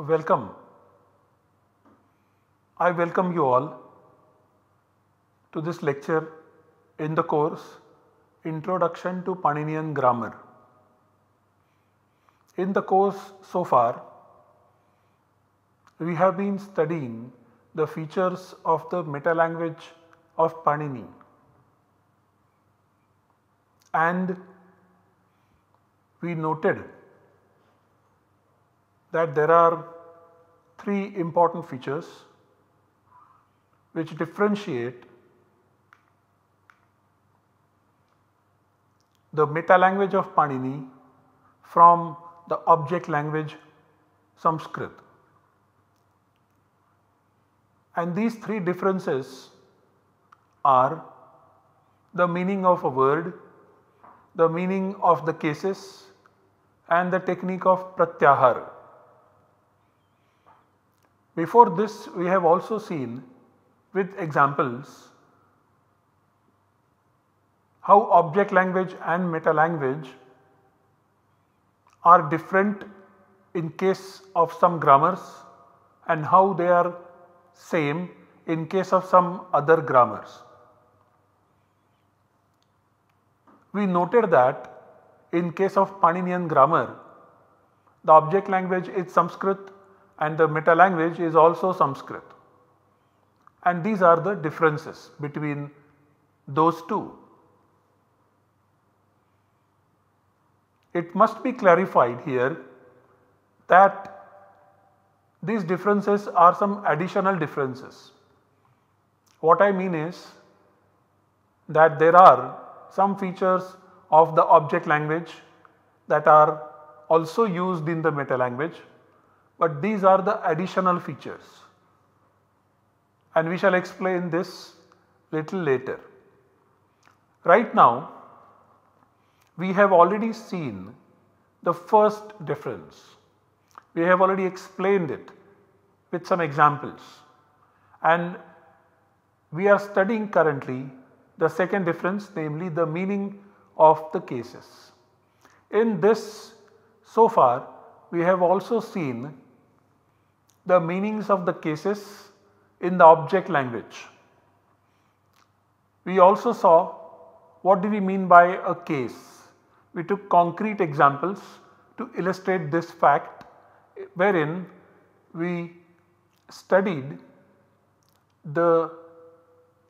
Welcome. I welcome you all to this lecture in the course Introduction to Paninian Grammar. In the course so far, we have been studying the features of the metalanguage of Panini and we noted that there are three important features which differentiate the metalanguage of Panini from the object language Sanskrit. And these three differences are the meaning of a word, the meaning of the cases and the technique of pratyahar. Before this we have also seen with examples how object language and meta language are different in case of some grammars and how they are same in case of some other grammars. We noted that in case of Paninian grammar, the object language is Sanskrit and the meta language is also Sanskrit. And these are the differences between those two. it must be clarified here that these differences are some additional differences. What I mean is that there are some features of the object language that are also used in the meta language, but these are the additional features and we shall explain this little later. Right now we have already seen the first difference. We have already explained it with some examples and we are studying currently the second difference namely the meaning of the cases. In this so far we have also seen the meanings of the cases in the object language. We also saw what do we mean by a case we took concrete examples to illustrate this fact wherein we studied the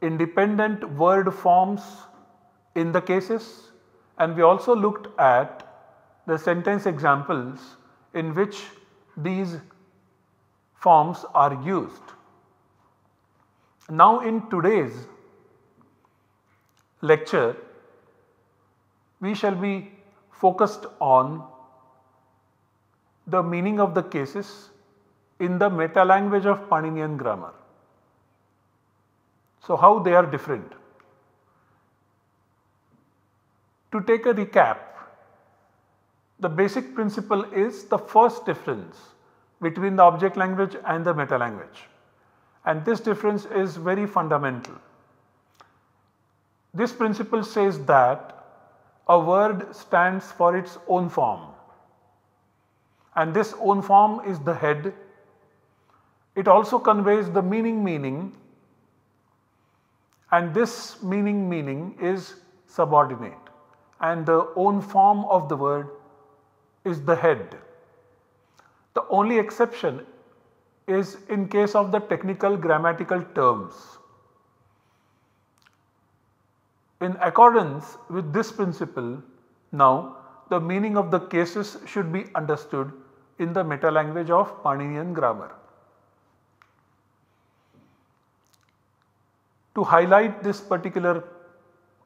independent word forms in the cases and we also looked at the sentence examples in which these forms are used. Now in today's lecture we shall be focused on the meaning of the cases in the meta language of Paninian grammar. So, how they are different. To take a recap, the basic principle is the first difference between the object language and the meta language and this difference is very fundamental. This principle says that a word stands for its own form and this own form is the head. It also conveys the meaning meaning and this meaning meaning is subordinate and the own form of the word is the head. The only exception is in case of the technical grammatical terms. In accordance with this principle, now the meaning of the cases should be understood in the meta language of Paninian grammar. To highlight this particular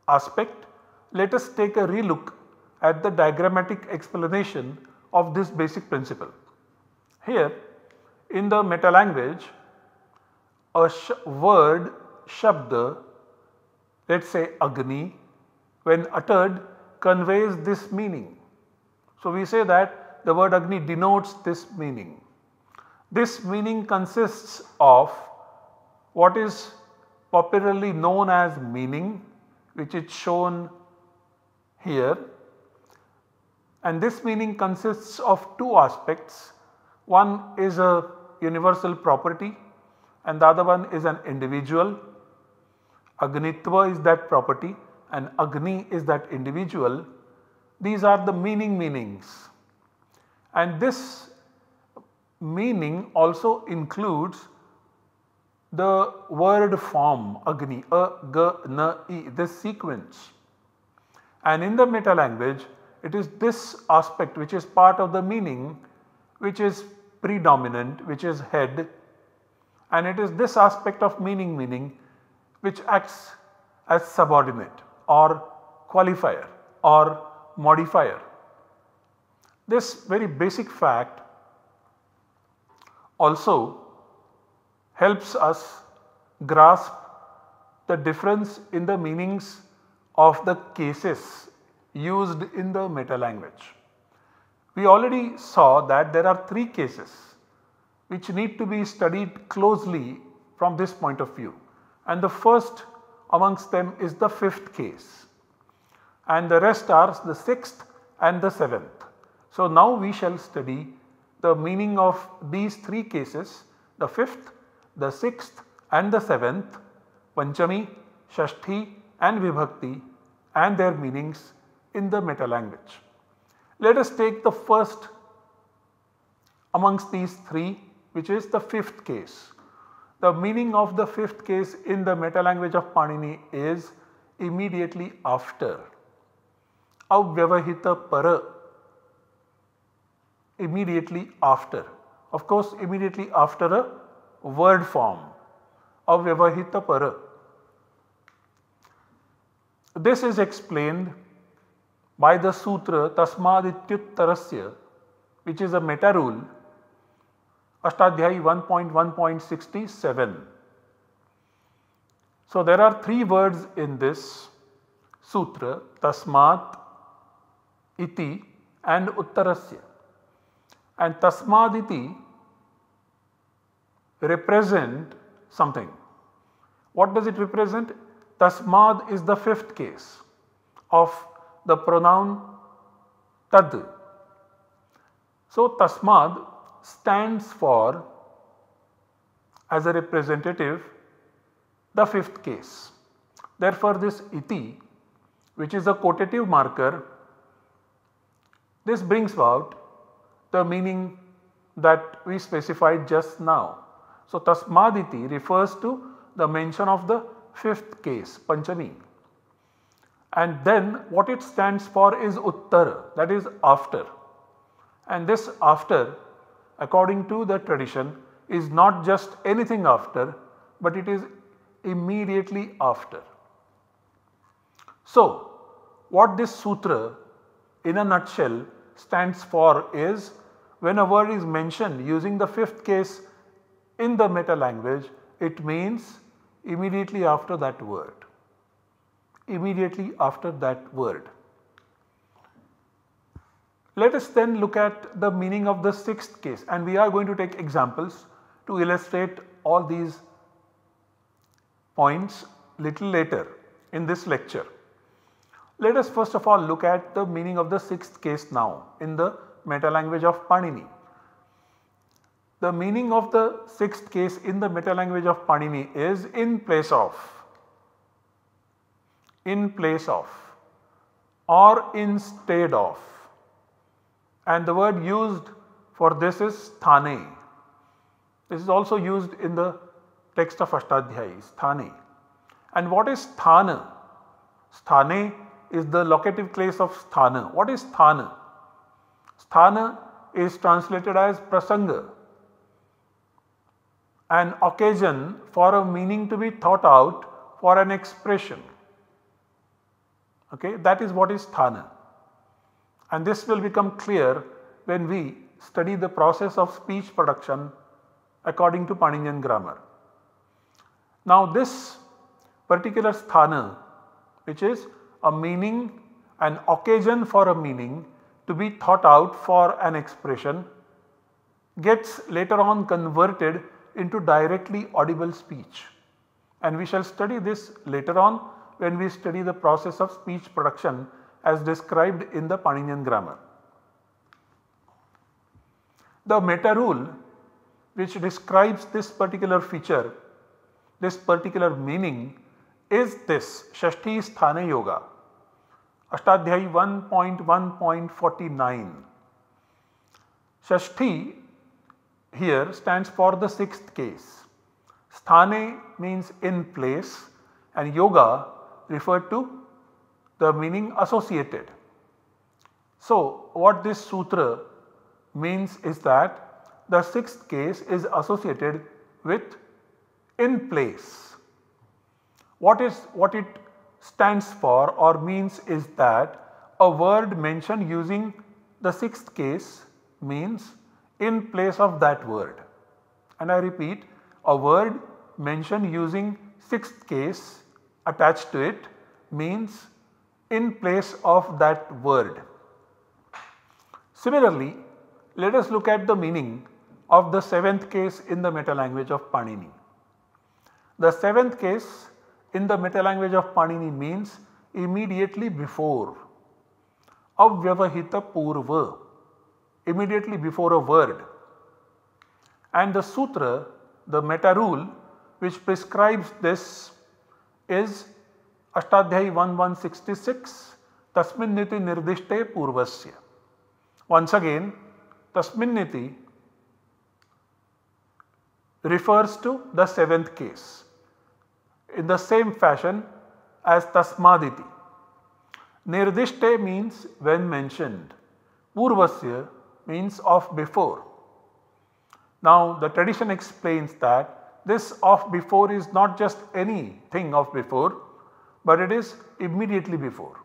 aspect, let us take a relook at the diagrammatic explanation of this basic principle. Here in the meta language, a sh word, shabda let us say Agni when uttered conveys this meaning. So we say that the word Agni denotes this meaning. This meaning consists of what is popularly known as meaning which is shown here and this meaning consists of two aspects. One is a universal property and the other one is an individual Agnitva is that property and Agni is that individual. These are the meaning meanings. And this meaning also includes the word form Agni, A, G, N, E, this sequence. And in the meta language, it is this aspect which is part of the meaning which is predominant, which is head and it is this aspect of meaning meaning which acts as subordinate or qualifier or modifier. This very basic fact also helps us grasp the difference in the meanings of the cases used in the meta language. We already saw that there are three cases which need to be studied closely from this point of view and the first amongst them is the fifth case and the rest are the sixth and the seventh. So now we shall study the meaning of these three cases the fifth, the sixth and the seventh Panchami, Shashti and Vibhakti and their meanings in the meta language. Let us take the first amongst these three which is the fifth case. The meaning of the fifth case in the meta language of Panini is immediately after. Avyavahita para immediately after. Of course, immediately after a word form. Avyavahita para. This is explained by the sutra Tasmadityuttarasya which is a meta rule Ashtadhyayi 1.1.67. So there are three words in this sutra, tasmat, iti and uttarasya. And tasmat iti represent something. What does it represent? Tasmad is the fifth case of the pronoun tad. So tasmad stands for as a representative the fifth case. Therefore, this iti which is a quotative marker this brings about the meaning that we specified just now. So, tasmaditi refers to the mention of the fifth case panchami and then what it stands for is uttar, that is after and this after according to the tradition is not just anything after but it is immediately after. So what this sutra in a nutshell stands for is when a word is mentioned using the fifth case in the meta language it means immediately after that word, immediately after that word. Let us then look at the meaning of the sixth case and we are going to take examples to illustrate all these points little later in this lecture. Let us first of all look at the meaning of the sixth case now in the meta language of Panini. The meaning of the sixth case in the meta language of Panini is in place of, in place of or instead of and the word used for this is sthane. This is also used in the text of Ashtadhyayi, sthane. And what is sthana? Sthane is the locative place of sthana. What is sthana? Sthana is translated as prasanga, an occasion for a meaning to be thought out for an expression. Okay, that is what is sthana and this will become clear when we study the process of speech production according to Paninian grammar. Now this particular sthana which is a meaning, an occasion for a meaning to be thought out for an expression gets later on converted into directly audible speech. And we shall study this later on when we study the process of speech production as described in the Paninian grammar. The meta rule which describes this particular feature, this particular meaning is this Shashti Sthane Yoga, Ashtadhyayi 1.1.49. Shashti here stands for the sixth case. Sthane means in place and yoga referred to the meaning associated. So what this sutra means is that the sixth case is associated with in place. What is what it stands for or means is that a word mentioned using the sixth case means in place of that word. And I repeat a word mentioned using sixth case attached to it means in place of that word. Similarly, let us look at the meaning of the seventh case in the meta language of Panini. The seventh case in the meta language of Panini means immediately before, avyavahita purva, immediately before a word. And the sutra, the meta rule which prescribes this is Ashtadhyayi 1166 one sixty six तस्मिन नीति निर्दिष्टे पूर्वस्य once again tasmin niti refers to the seventh case in the same fashion as tasmaditi. Nirdishte means when mentioned. Purvasya means of before. Now the tradition explains that this of before is not just any thing of before but it is immediately before.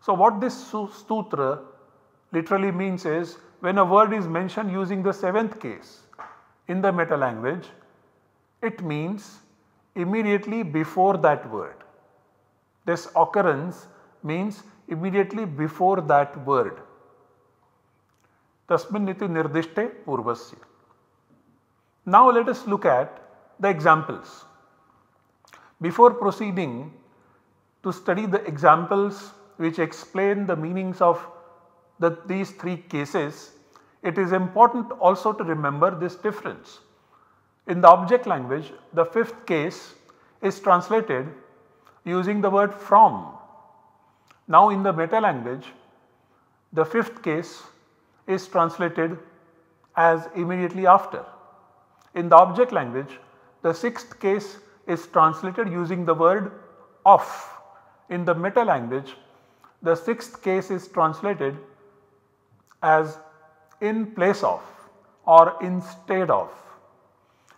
So what this sutra literally means is when a word is mentioned using the seventh case in the meta language, it means immediately before that word. This occurrence means immediately before that word. Tasmin niti nirdishte purvasya. Now let us look at the examples. Before proceeding to study the examples which explain the meanings of the, these three cases, it is important also to remember this difference. In the object language, the fifth case is translated using the word from. Now in the meta language, the fifth case is translated as immediately after. In the object language, the sixth case is translated using the word off. In the meta language, the sixth case is translated as in place of or instead of.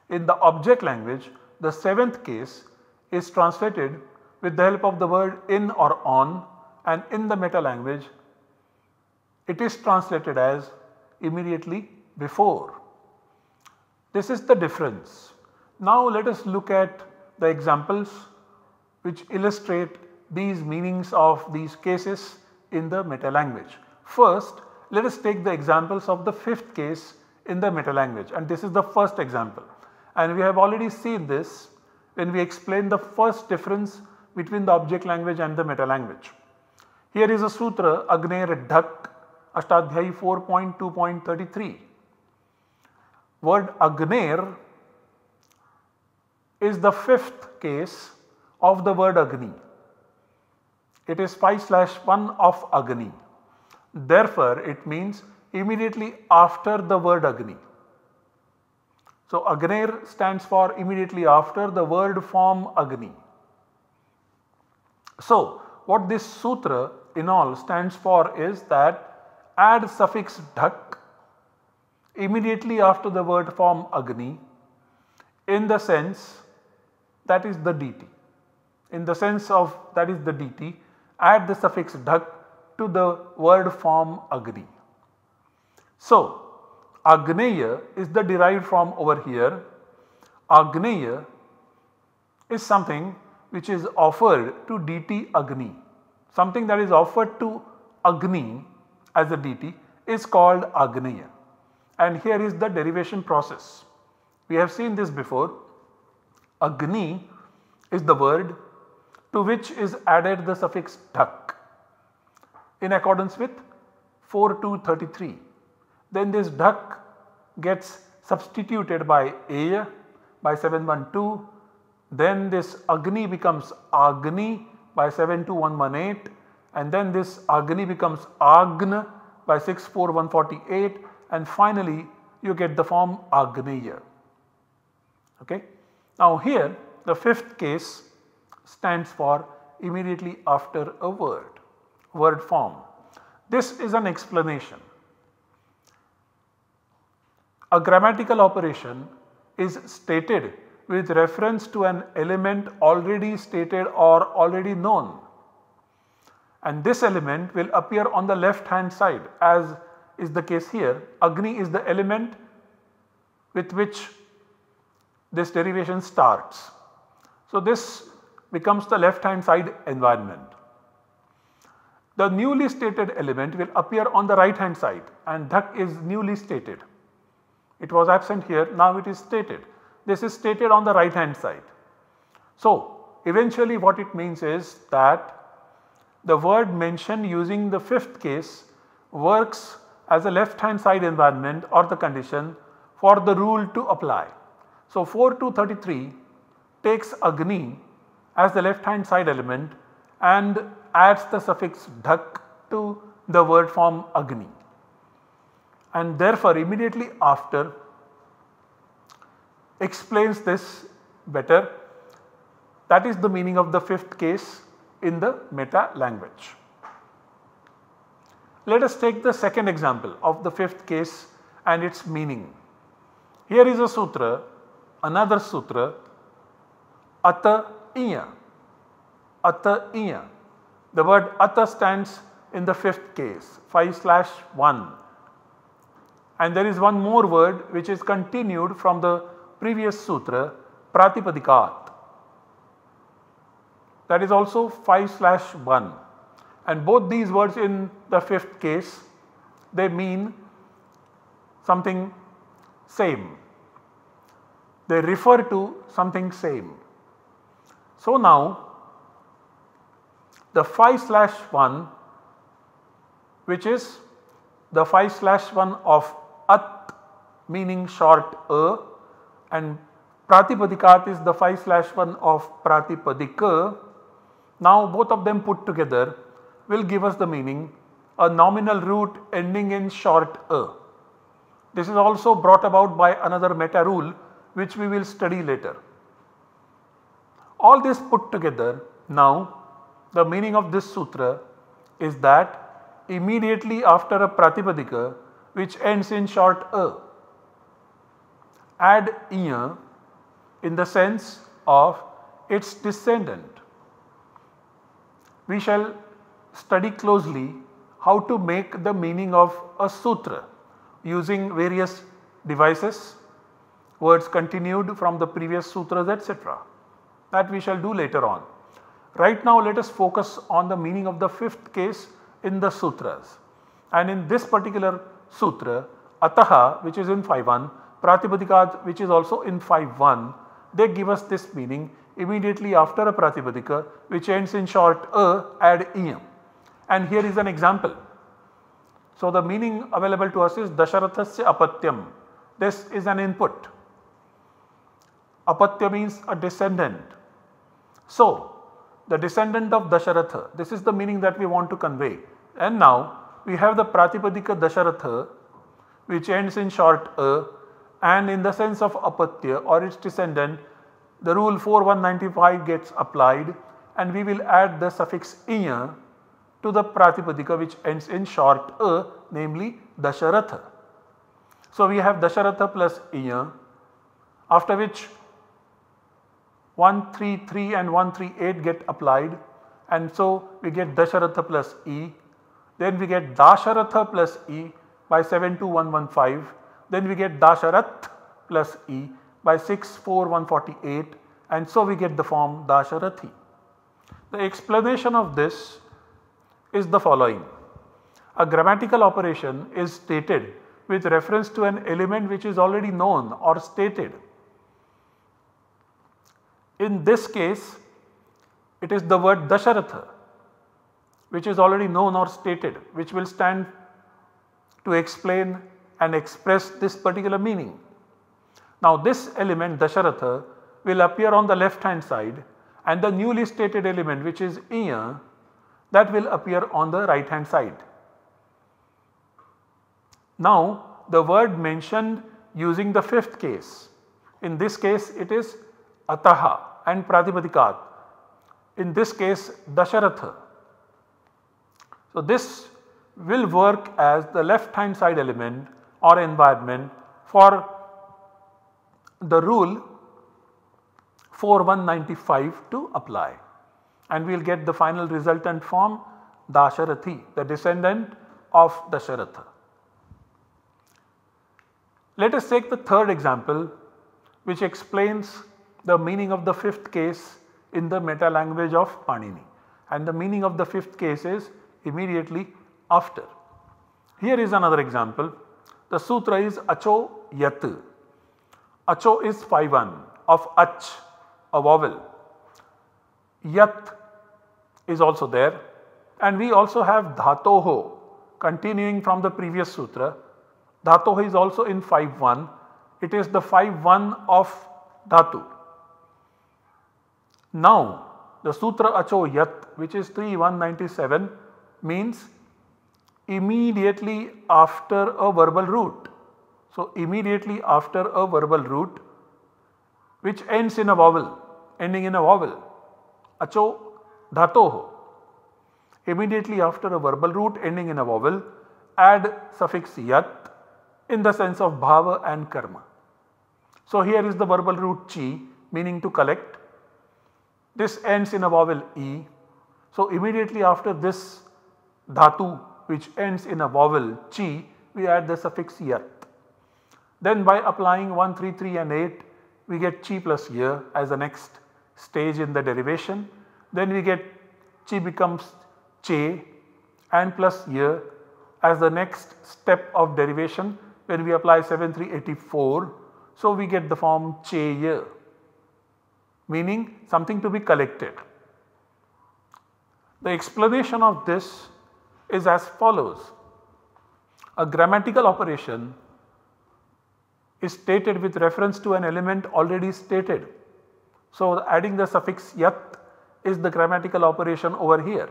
In the object language, the seventh case is translated with the help of the word in or on and in the meta language, it is translated as immediately before. This is the difference. Now let us look at the examples which illustrate these meanings of these cases in the meta language. First, let us take the examples of the fifth case in the meta language and this is the first example. And we have already seen this when we explain the first difference between the object language and the meta language. Here is a sutra Agner Dhak Ashtadhyayi 4.2.33. Word Agner is the fifth case of the word Agni. It is 5 slash 1 of Agni. Therefore, it means immediately after the word Agni. So, Agnir stands for immediately after the word form Agni. So, what this sutra in all stands for is that add suffix dhak immediately after the word form Agni in the sense that is the dt in the sense of that is the dt add the suffix dhak to the word form agni. So Agneya is the derived form over here. Agneya is something which is offered to DT Agni. Something that is offered to Agni as a DT is called Agneya. And here is the derivation process. We have seen this before Agni is the word to which is added the suffix tak in accordance with 4233. Then this dak gets substituted by a by 712. Then this agni becomes agni by 72118 and then this agni becomes agn by 64148 and finally you get the form agniya. Okay. Now here the fifth case stands for immediately after a word, word form. This is an explanation. A grammatical operation is stated with reference to an element already stated or already known and this element will appear on the left hand side as is the case here. Agni is the element with which this derivation starts. So this becomes the left hand side environment. The newly stated element will appear on the right hand side and that is newly stated. It was absent here, now it is stated. This is stated on the right hand side. So eventually what it means is that the word mentioned using the fifth case works as a left hand side environment or the condition for the rule to apply. So 4 to 33 takes Agni as the left hand side element and adds the suffix dhak to the word form Agni. And therefore immediately after explains this better that is the meaning of the fifth case in the meta language. Let us take the second example of the fifth case and its meaning. Here is a sutra another sutra, ata Iya. ata Iya. The word ata stands in the fifth case, 5 slash 1. And there is one more word which is continued from the previous sutra, Pratipadikat. That is also 5 slash 1. And both these words in the fifth case, they mean something same they refer to something same. So now the 5 slash 1 which is the 5 slash 1 of at meaning short a and pratipadikat is the 5 slash 1 of pratipadika. Now both of them put together will give us the meaning a nominal root ending in short a. This is also brought about by another meta rule which we will study later. All this put together now the meaning of this sutra is that immediately after a pratipadika which ends in short a add iya in the sense of its descendant. We shall study closely how to make the meaning of a sutra using various devices words continued from the previous sutras etc. That we shall do later on. Right now let us focus on the meaning of the fifth case in the sutras. And in this particular sutra, Ataha which is in 5.1, Pratipadika which is also in 5.1, they give us this meaning immediately after a Pratipadika which ends in short a add em. And here is an example. So the meaning available to us is Dasharathasya Apatyam. This is an input. Apatya means a descendant. So, the descendant of Dasharatha, this is the meaning that we want to convey. And now we have the Pratipadika Dasharatha which ends in short a and in the sense of Apatya or its descendant, the rule 4195 gets applied and we will add the suffix inya to the Pratipadika which ends in short a namely Dasharatha. So we have Dasharatha plus inya after which 133 and 138 get applied and so we get Dasharatha plus E. Then we get Dasharatha plus E by 72115. Then we get Dasharath plus E by 64148 and so we get the form Dasharathi. The explanation of this is the following. A grammatical operation is stated with reference to an element which is already known or stated in this case, it is the word Dasharatha which is already known or stated which will stand to explain and express this particular meaning. Now this element Dasharatha will appear on the left hand side and the newly stated element which is Iya that will appear on the right hand side. Now the word mentioned using the fifth case. In this case it is Ataha and Pradipadikat. In this case Dasharatha. So this will work as the left hand side element or environment for the rule 4195 to apply and we will get the final resultant form Dasharathi the descendant of Dasharatha. Let us take the third example which explains the meaning of the fifth case in the meta language of Panini and the meaning of the fifth case is immediately after. Here is another example. The sutra is Acho Yat. Acho is 5-1 of Ach, a vowel. Yat is also there and we also have Dhatoho continuing from the previous sutra. Dhatoho is also in 5-1. It is the 5-1 of Dhatu. Now the Sutra Acho Yat which is 3197 means immediately after a verbal root. So immediately after a verbal root which ends in a vowel, ending in a vowel. Acho dhatoho. Immediately after a verbal root ending in a vowel, add suffix yat in the sense of bhava and karma. So here is the verbal root chi meaning to collect this ends in a vowel E. So immediately after this dhatu which ends in a vowel chi we add the suffix yat. Then by applying 1, 3, 3 and 8 we get chi plus year as the next stage in the derivation. Then we get chi becomes che and plus year as the next step of derivation when we apply 7384. So we get the form che year meaning something to be collected. The explanation of this is as follows. A grammatical operation is stated with reference to an element already stated. So adding the suffix yat is the grammatical operation over here.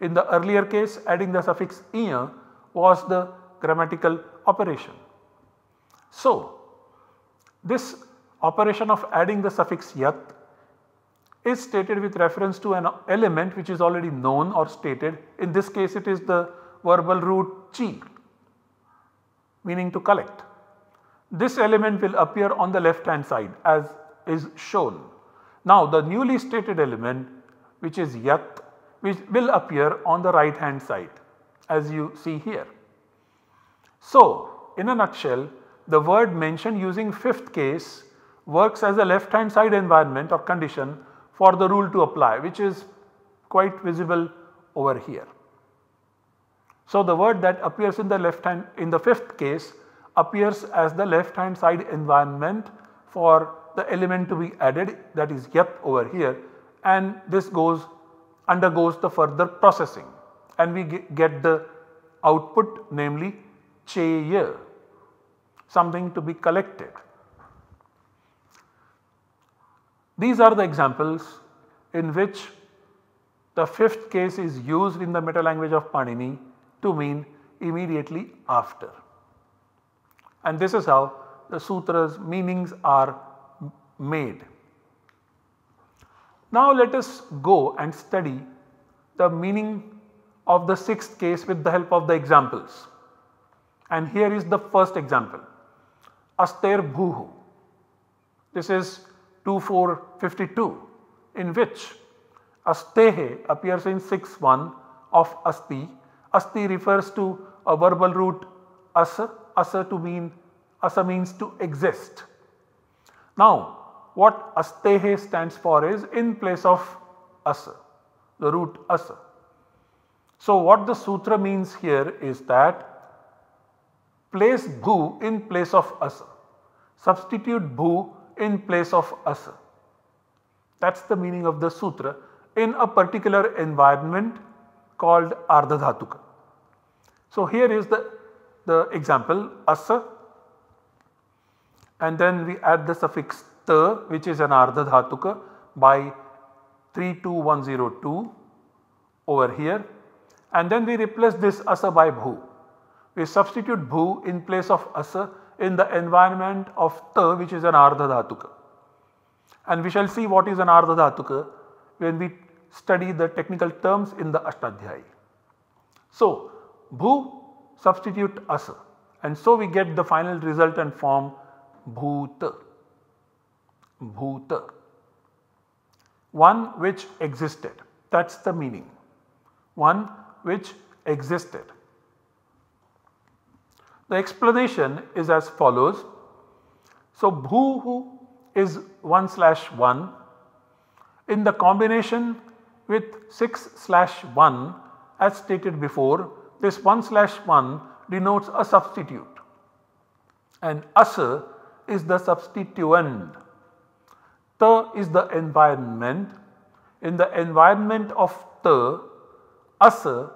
In the earlier case adding the suffix ia was the grammatical operation. So this operation of adding the suffix yat is stated with reference to an element which is already known or stated. In this case it is the verbal root chi meaning to collect. This element will appear on the left hand side as is shown. Now the newly stated element which is yat which will appear on the right hand side as you see here. So in a nutshell the word mentioned using fifth case works as a left hand side environment or condition for the rule to apply which is quite visible over here. So the word that appears in the left hand in the fifth case appears as the left hand side environment for the element to be added that is yep over here and this goes undergoes the further processing and we get the output namely che something to be collected. These are the examples in which the fifth case is used in the meta language of Panini to mean immediately after. And this is how the sutras meanings are made. Now let us go and study the meaning of the sixth case with the help of the examples. And here is the first example, aster bhuhu. This is 2452 in which astehe appears in 6.1 of asti. Asti refers to a verbal root asa, asa to mean, asa means to exist. Now what astehe stands for is in place of asa, the root asa. So what the sutra means here is that place bhu in place of asa. Substitute bhu in place of us. That is the meaning of the sutra in a particular environment called Ardhadhatuka. So here is the, the example asa and then we add the suffix ta which is an Ardhadhatuka by 32102 over here and then we replace this asa by bhu. We substitute bhu in place of asa in the environment of ta which is an ardhadhatuka. And we shall see what is an ardhadhatuka when we study the technical terms in the Ashtadhyayi. So, bhu substitute asa and so we get the final result and form bhut bhut one which existed that is the meaning, one which existed. The explanation is as follows. So bhu is 1 slash 1 in the combination with 6 slash 1 as stated before this 1 slash 1 denotes a substitute and asa is the substituent. Ta is the environment. In the environment of ta, asa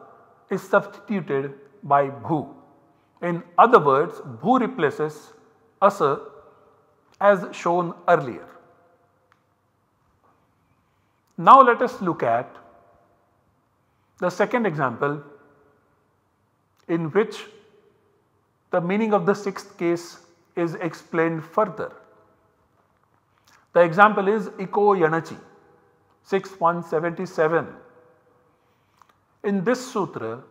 is substituted by bhu. In other words, bhu replaces asa uh, as shown earlier. Now let us look at the second example in which the meaning of the sixth case is explained further. The example is Iko Yanachi 6177. In this sutra,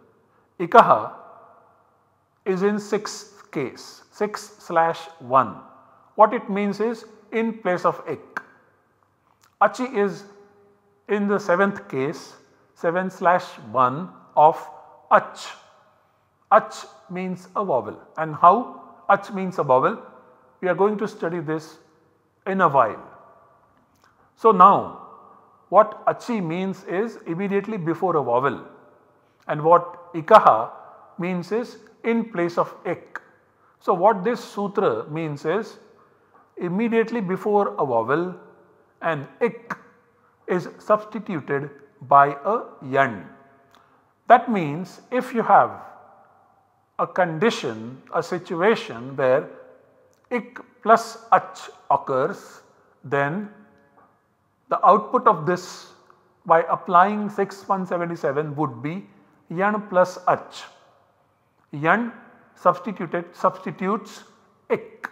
Ikaha is in sixth case 6 slash 1. What it means is in place of ik. Achi is in the seventh case 7 slash 1 of ach. Ach means a vowel and how ach means a vowel we are going to study this in a while. So now what achi means is immediately before a vowel and what ikaha means is in place of ek. So what this sutra means is immediately before a vowel an ik is substituted by a yan. That means if you have a condition, a situation where ik plus ach occurs then the output of this by applying 6177 would be yan plus ach. Yan substituted substitutes ik.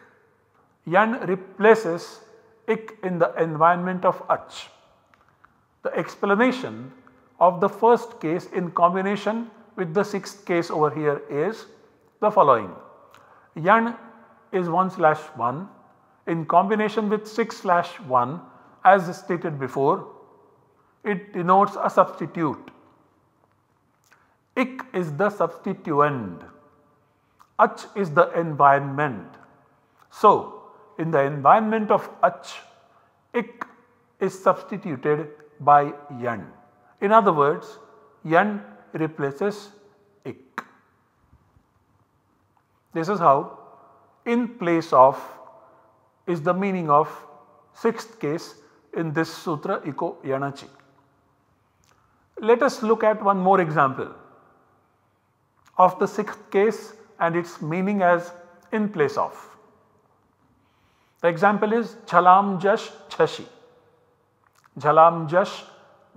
Yan replaces ik in the environment of ach. The explanation of the first case in combination with the sixth case over here is the following. Yan is 1 slash 1 in combination with 6 slash 1 as stated before it denotes a substitute Ik is the substituent. Ach is the environment. So, in the environment of ach, ik is substituted by yan. In other words, yan replaces ik. This is how in place of is the meaning of sixth case in this sutra Iko Yanachi. Let us look at one more example of the sixth case and its meaning as in place of. The example is Jhalam Jash Jhashi, Jhalam Jash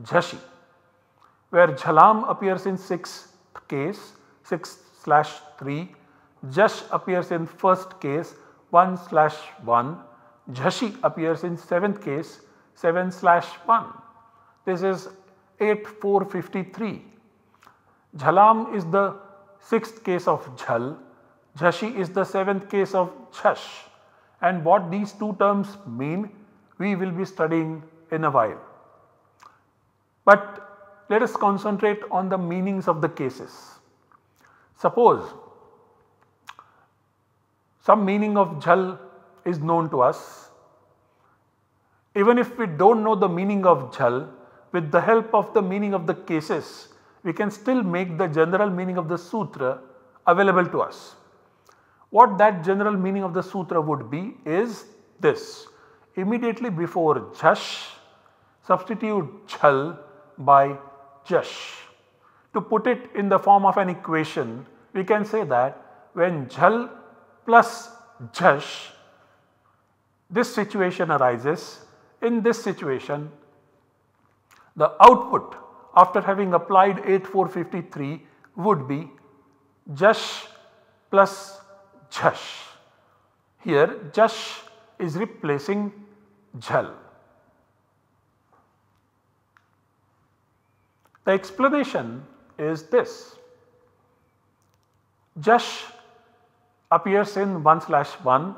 Jashi. where Jhalam appears in sixth case 6 slash 3, Jash appears in first case 1 slash 1, Jashi appears in seventh case 7 slash 1. This is 8453. Jhalam is the sixth case of Jhal, Jhashi is the seventh case of chash, and what these two terms mean we will be studying in a while. But let us concentrate on the meanings of the cases. Suppose some meaning of Jhal is known to us. Even if we do not know the meaning of Jhal, with the help of the meaning of the cases, we can still make the general meaning of the sutra available to us. What that general meaning of the sutra would be is this. Immediately before jash, substitute chal by jash. To put it in the form of an equation, we can say that when jal plus jash, this situation arises. In this situation, the output after having applied 8453 would be Jash plus Jash. Here Jash is replacing Jal. The explanation is this. Jash appears in 1 slash 1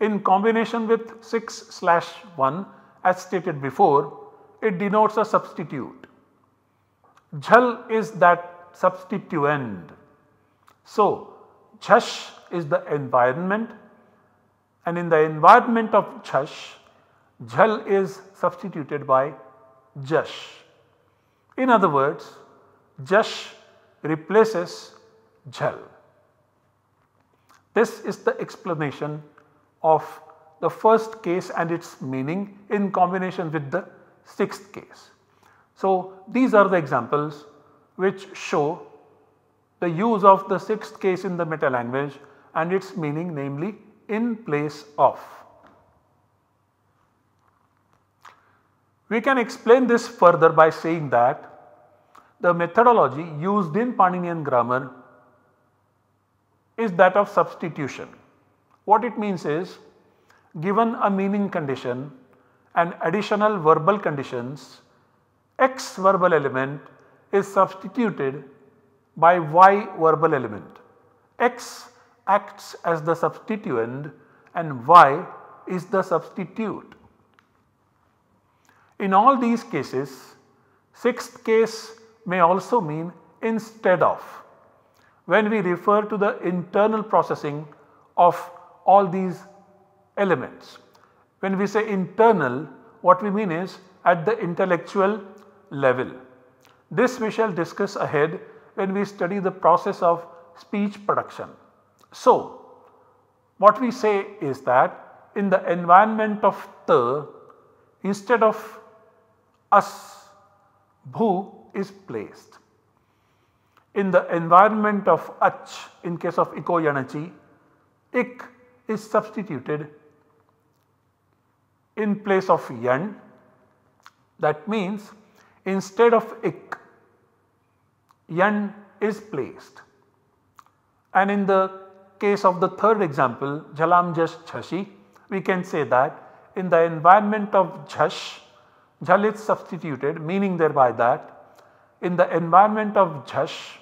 in combination with 6 slash 1 as stated before it denotes a substitute. Jhal is that substituent. So, Chash is the environment and in the environment of Chash, Jhal is substituted by Jash. In other words, Jash replaces Jhal. This is the explanation of the first case and its meaning in combination with the sixth case. So these are the examples which show the use of the sixth case in the meta language and its meaning namely in place of. We can explain this further by saying that the methodology used in Paninian grammar is that of substitution. What it means is given a meaning condition and additional verbal conditions x verbal element is substituted by y verbal element. x acts as the substituent and y is the substitute. In all these cases, sixth case may also mean instead of when we refer to the internal processing of all these elements. When we say internal, what we mean is at the intellectual level. This we shall discuss ahead when we study the process of speech production. So, what we say is that in the environment of the, instead of us, bhu is placed. In the environment of ach, in case of eco energy, ik is substituted in place of yan. That means instead of ik yan is placed. And in the case of the third example jalam Jash chashi, we can say that in the environment of jash, jal is substituted meaning thereby that in the environment of jash,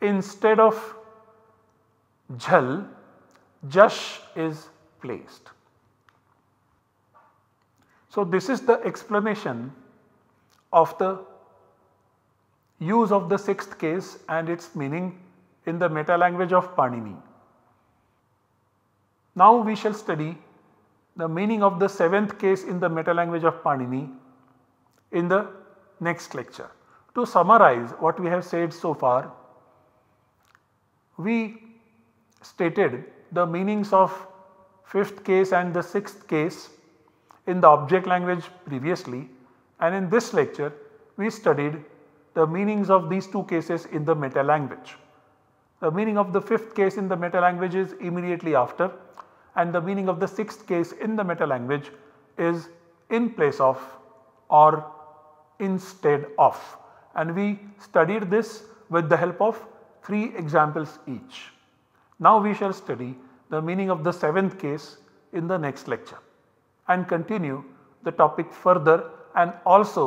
instead of jal, Jash is placed. So this is the explanation of the use of the sixth case and its meaning in the meta language of Panini. Now we shall study the meaning of the seventh case in the meta language of Panini in the next lecture. To summarize what we have said so far, we stated the meanings of fifth case and the sixth case in the object language previously and in this lecture, we studied the meanings of these two cases in the meta language. The meaning of the fifth case in the meta language is immediately after and the meaning of the sixth case in the meta language is in place of or instead of and we studied this with the help of 3 examples each. Now we shall study the meaning of the seventh case in the next lecture and continue the topic further and also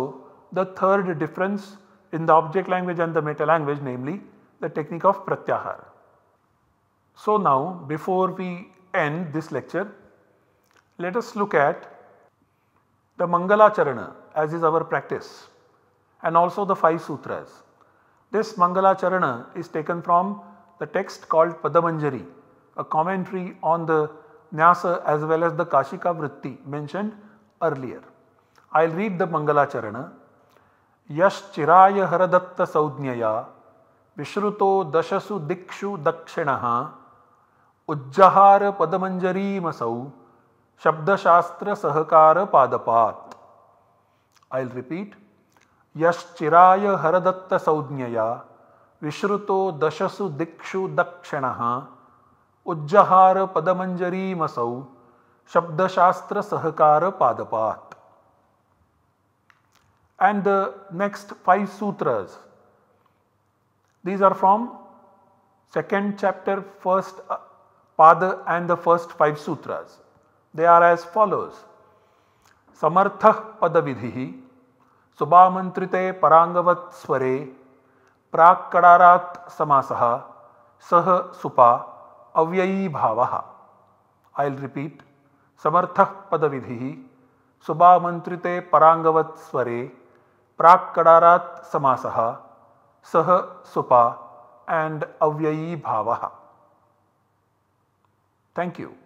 the third difference in the object language and the meta language namely the technique of pratyahar. So now before we end this lecture let us look at the Mangala Charana as is our practice and also the 5 sutras. This Mangala Charana is taken from the text called Padamanjari a commentary on the Nyasa as well as the Kashika Vritti mentioned earlier. I read the मंगलाचरण यश्चिराय चिराय हरदत्त संज्ञया विश्रुतो दशसु दिक्षु दक्षिण उज्जहार पदमंजरीमसौ शब्दशास्त्र सहकार पादपात I repeat यश्चिराय Hardatt संज्ञया विश्रुतो दशसु दिक्षु दक्षिण उज्जहार पदमंजरीमसौ शब्दशास्त्र सहकार पादपात and the next 5 sutras. These are from second chapter first uh, pada and the first 5 sutras. They are as follows. Samartha padavidhihi subhamantrite parangavat sware prakadarat samasaha sah supa avyayi bhavaha. I will repeat. Samartha पद subha mantrite परांगवत प्राक्कडारात् समासः सह सुपा and अव्ययी भाव thank you